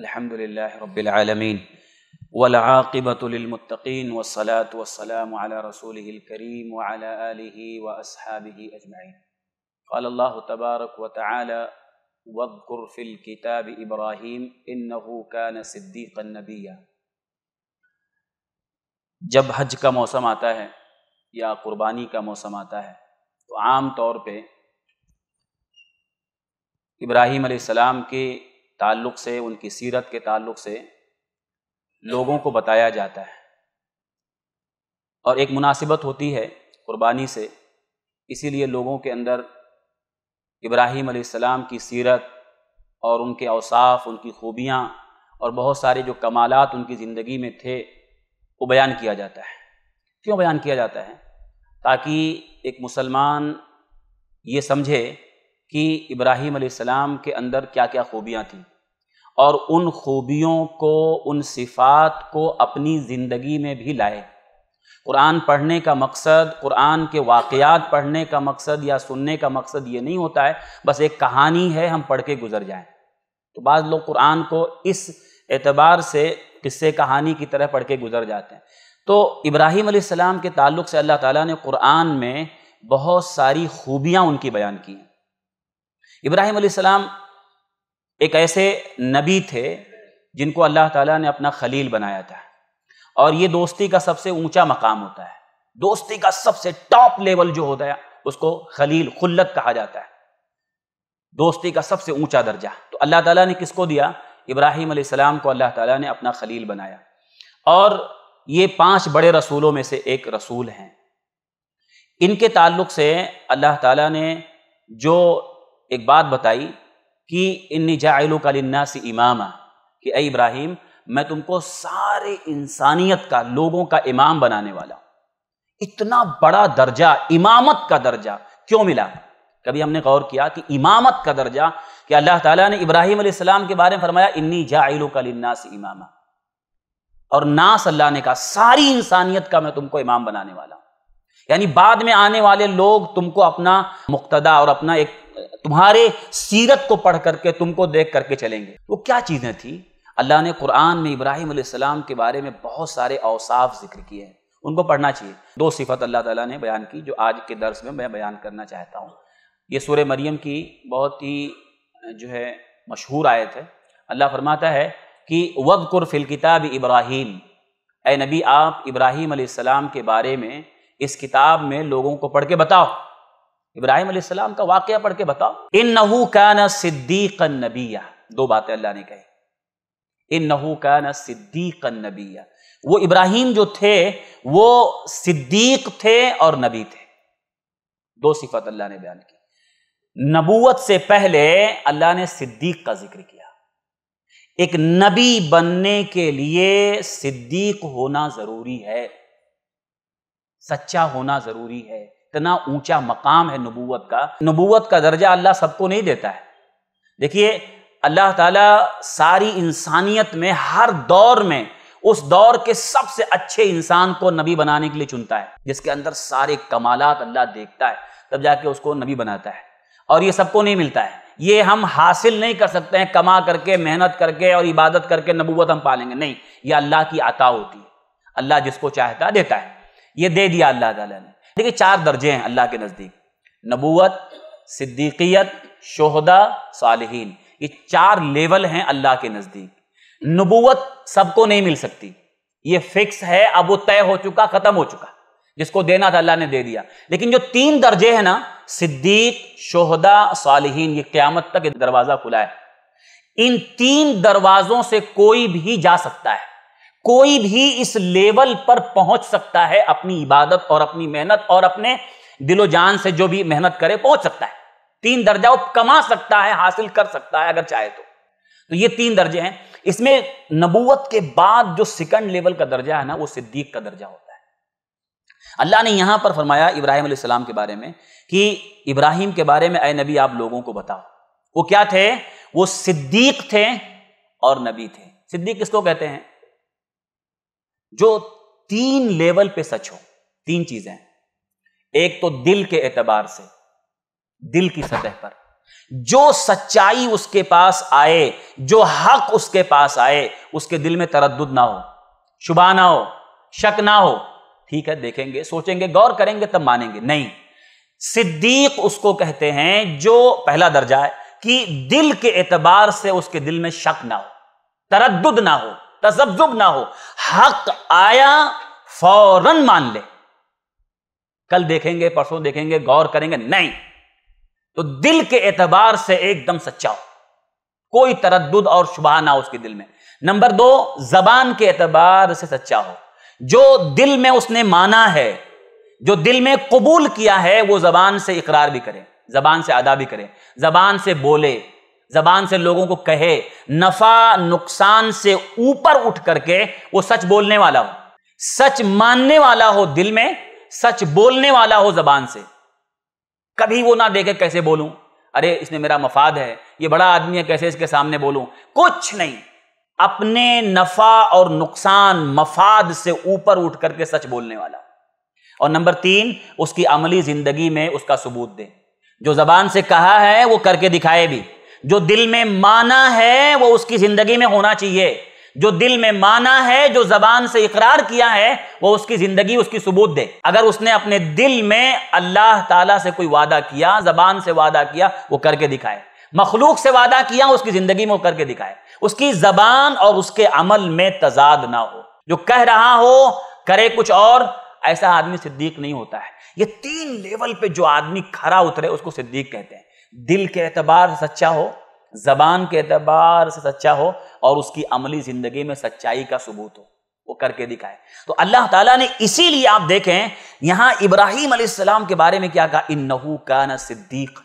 الحمد لله رب العالمين والعاقبة للمتقين والصلاة والسلام على رسوله الكريم وعلى آله وأصحابه أجمعين قال الله تبارك وتعالى واذكر في الكتاب إبراهيم إنه كان صديقا نبيا जब हज का मौसम आता है या कुर्बानी का मौसम आता है तो आम तौर पे इब्राहीम सलाम के ताल्लुक से उनकी सीरत के ताल्लुक से लोगों को बताया जाता है और एक मुनासिबत होती है कुर्बानी से इसीलिए लोगों के अंदर इब्राहीम सलाम की सीरत और उनके अवसाफ उनकी खूबियाँ और बहुत सारे जो कमालत उनकी ज़िंदगी में थे वो बयान किया जाता है क्यों बयान किया जाता है ताकि एक मुसलमान ये समझे कि इब्राहिम सलाम के अंदर क्या क्या खूबियाँ थीं और उन खूबियों को उन सिफात को अपनी ज़िंदगी में भी लाए कुरान पढ़ने का मकसद कुरान के वाक़ात पढ़ने का मकसद या सुनने का मकसद ये नहीं होता है बस एक कहानी है हम पढ़ के गुजर जाएं तो बाद लोग कुरान को इस एतबार से किस्से कहानी की तरह पढ़ के गुजर जाते हैं तो इब्राहिम सलाम के ताल्लुक से अल्लाह ताला ने कुरान में बहुत सारी खूबियाँ उनकी बयान की हैं इब्राहिम सलाम एक ऐसे नबी थे जिनको अल्लाह ताला ने अपना खलील बनाया था और ये दोस्ती का सबसे ऊंचा मकाम होता है दोस्ती का सबसे टॉप लेवल जो होता है उसको खलील खुल्लत कहा जाता है दोस्ती का सबसे ऊंचा दर्जा तो अल्लाह ताला ने किसको दिया इब्राहिम सलाम को अल्लाह ताला ने अपना खलील बनाया और ये पांच बड़े रसूलों में से एक रसूल हैं इनके ताल्लुक से अल्लाह ताला ने जो एक बात बताई कि इन्नी का लिन्ना से इमामा कि ए इब्राहिम मैं तुमको सारे इंसानियत का लोगों का इमाम बनाने वाला इतना बड़ा दर्जा इमामत का दर्जा क्यों मिला कभी हमने गौर किया कि इमामत का दर्जा कि अल्लाह ताला ने इब्राहिम सलाम के बारे में फरमाया इन्नी जाइलो कलिन्नास इमामा और नास अल्लाह ने कहा सारी इंसानियत का मैं तुमको इमाम बनाने वाला यानी बाद में आने वाले लोग तुमको अपना मुक्तदा और अपना एक तुम्हारे सीरत को पढ़ करके तुमको देख करके चलेंगे वो क्या चीज़ें थी अल्लाह ने कुरान में इब्राहिम सलाम के बारे में बहुत सारे अवसाफ जिक्र किए हैं उनको पढ़ना चाहिए दो सिफत अल्लाह ताला ने बयान की जो आज के दर्स में मैं बयान करना चाहता हूँ ये सूर्य मरियम की बहुत ही जो है मशहूर आयत है अल्लाह फरमाता है कि वब कुरफिल किताब इब्राहिम ए नबी आप इब्राहिम सलाम के बारे में इस किताब में लोगों को पढ़ के बताओ इब्राहिम अलैहिस्सलाम का वाक्य पढ़ के बताओ इन नहू का न सिद्दीक नबिया दो बातें अल्लाह ने कही इन नहू का न सिद्दीक नबिया वो इब्राहिम जो थे वो सिद्दीक थे और नबी थे दो सिफत अल्लाह ने बयान की नबूवत से पहले अल्लाह ने सिद्दीक का जिक्र किया एक नबी बनने के लिए सिद्दीक होना जरूरी है सच्चा होना जरूरी है इतना ऊंचा मकाम है नबूवत का नबूवत का दर्जा अल्लाह सबको नहीं देता है देखिए अल्लाह ताला सारी इंसानियत में हर दौर में उस दौर के सबसे अच्छे इंसान को नबी बनाने के लिए चुनता है जिसके अंदर सारे कमालात अल्लाह देखता है तब जाके उसको नबी बनाता है और ये सबको नहीं मिलता है ये हम हासिल नहीं कर सकते हैं कमा करके मेहनत करके और इबादत करके नबूवत हम पालेंगे नहीं यह अल्लाह की आता होती है अल्लाह जिसको चाहता देता है ये दे दिया अल्लाह ताला ने देखिए चार दर्जे हैं अल्लाह के नज़दीक नबूत सिद्दीकियत शहदा सालहीन ये चार लेवल हैं अल्लाह के नज़दीक नबूत सबको नहीं मिल सकती ये फिक्स है अब वो तय हो चुका ख़त्म हो चुका जिसको देना था अल्लाह ने दे दिया लेकिन जो तीन दर्जे हैं ना सिद्दीक शोहदा सालहीन ये क्यामत तक दरवाज़ा खुला है इन तीन दरवाज़ों से कोई भी जा सकता है कोई भी इस लेवल पर पहुंच सकता है अपनी इबादत और अपनी मेहनत और अपने दिलो जान से जो भी मेहनत करे पहुंच सकता है तीन दर्जा वो कमा सकता है हासिल कर सकता है अगर चाहे तो तो ये तीन दर्जे हैं इसमें नबूवत के बाद जो सेकंड लेवल का दर्जा है ना वो सिद्दीक का दर्जा होता है अल्लाह ने यहां पर फरमाया इब्राहिम अलैहिस्सलाम के बारे में कि इब्राहिम के बारे में अय नबी आप लोगों को बताओ वो क्या थे वो सिद्दीक थे और नबी थे सिद्दीक किसको कहते हैं जो तीन लेवल पे सच हो तीन चीजें एक तो दिल के एतबार से दिल की सतह पर जो सच्चाई उसके पास आए जो हक उसके पास आए उसके दिल में तरद ना हो शुबा ना हो शक ना हो ठीक है देखेंगे सोचेंगे गौर करेंगे तब मानेंगे नहीं सिद्दीक उसको कहते हैं जो पहला दर्जा है कि दिल के एतबार से उसके दिल में शक ना हो तरद ना हो तजब्जुब ना हो हक आया फौरन मान ले कल देखेंगे परसों देखेंगे गौर करेंगे नहीं तो दिल के एतबार से एकदम सच्चा हो कोई तरद और शुबा ना उसके दिल में नंबर दो जबान के एतबार से सच्चा हो जो दिल में उसने माना है जो दिल में कबूल किया है वो जबान से इकरार भी करे जबान से अदा भी करे जबान से बोले जबान से लोगों को कहे नफा नुकसान से ऊपर उठ करके वो सच बोलने वाला हो सच मानने वाला हो दिल में सच बोलने वाला हो जबान से कभी वो ना देखे कैसे बोलूं अरे इसमें मेरा मफाद है ये बड़ा आदमी है कैसे इसके सामने बोलूं कुछ नहीं अपने नफा और नुकसान मफाद से ऊपर उठ करके सच बोलने वाला और नंबर तीन उसकी अमली जिंदगी में उसका सबूत दे जो जबान से कहा है वो करके दिखाए भी जो दिल में माना है वो उसकी जिंदगी में होना चाहिए जो दिल में माना है जो जबान से इकरार किया है वो उसकी जिंदगी उसकी सबूत दे अगर उसने अपने दिल में अल्लाह ताला से कोई वादा किया जबान से वादा किया वो करके दिखाए मखलूक से वादा किया उसकी जिंदगी में वो करके दिखाए उसकी जबान और उसके अमल में तजाद ना हो जो कह रहा हो करे कुछ और ऐसा आदमी सिद्दीक नहीं होता है ये तीन लेवल पे जो आदमी खरा उतरे उसको सिद्दीक कहते हैं दिल के एतबार से सच्चा हो जबान के एतबार से सच्चा हो और उसकी अमली जिंदगी में सच्चाई का सबूत हो वो करके दिखाए तो अल्लाह ताला ने इसीलिए आप देखें यहां इब्राहिम सलाम के बारे में क्या कहा इन नहू का न सिद्दीक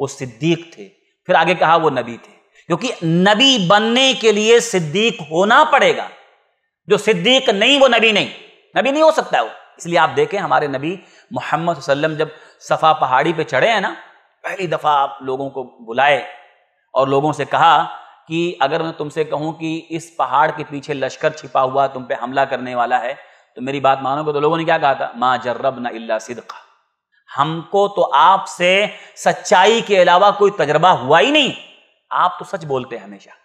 वो सिद्दीक थे फिर आगे कहा वो नबी थे क्योंकि नबी बनने के लिए सिद्दीक होना पड़ेगा जो सिद्दीक नहीं वो नबी नहीं नबी नहीं हो सकता वो इसलिए आप देखें हमारे नबी मोहम्मद वसल्लम जब सफ़ा पहाड़ी पे चढ़े हैं ना पहली दफ़ा आप लोगों को बुलाए और लोगों से कहा कि अगर मैं तुमसे कहूं कि इस पहाड़ के पीछे लश्कर छिपा हुआ तुम पे हमला करने वाला है तो मेरी बात मानोगे तो लोगों ने क्या कहा था माँ जर्रब ना इल्ला सिदका हमको तो आपसे सच्चाई के अलावा कोई तजर्बा हुआ ही नहीं आप तो सच बोलते हैं हमेशा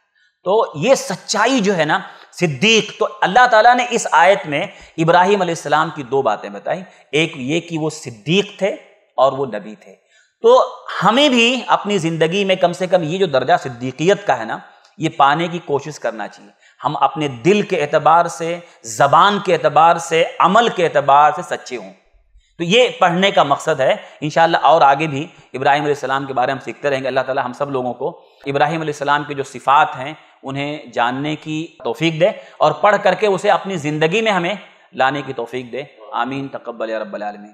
तो ये सच्चाई जो है ना सिद्दीक तो अल्लाह ताला ने इस आयत में इब्राहिम अलैहिस्सलाम की दो बातें बताई एक ये कि वो सिद्दीक थे और वो नबी थे तो हमें भी अपनी ज़िंदगी में कम से कम ये जो दर्जा सिद्दीकियत का है ना ये पाने की कोशिश करना चाहिए हम अपने दिल के एतबार से ज़बान के एतबार से अमल के एतबार से सच्चे हों तो ये पढ़ने का मकसद है इन और आगे भी इब्राहिम सलाम के बारे में सीखते रहेंगे अल्लाह ताला हम सब लोगों को इब्राहिम सलाम की जो सिफ़ात हैं उन्हें जानने की तोफ़ी दे और पढ़ करके उसे अपनी ज़िंदगी में हमें लाने की तोफ़ी दे आमीन तकबल रबालमी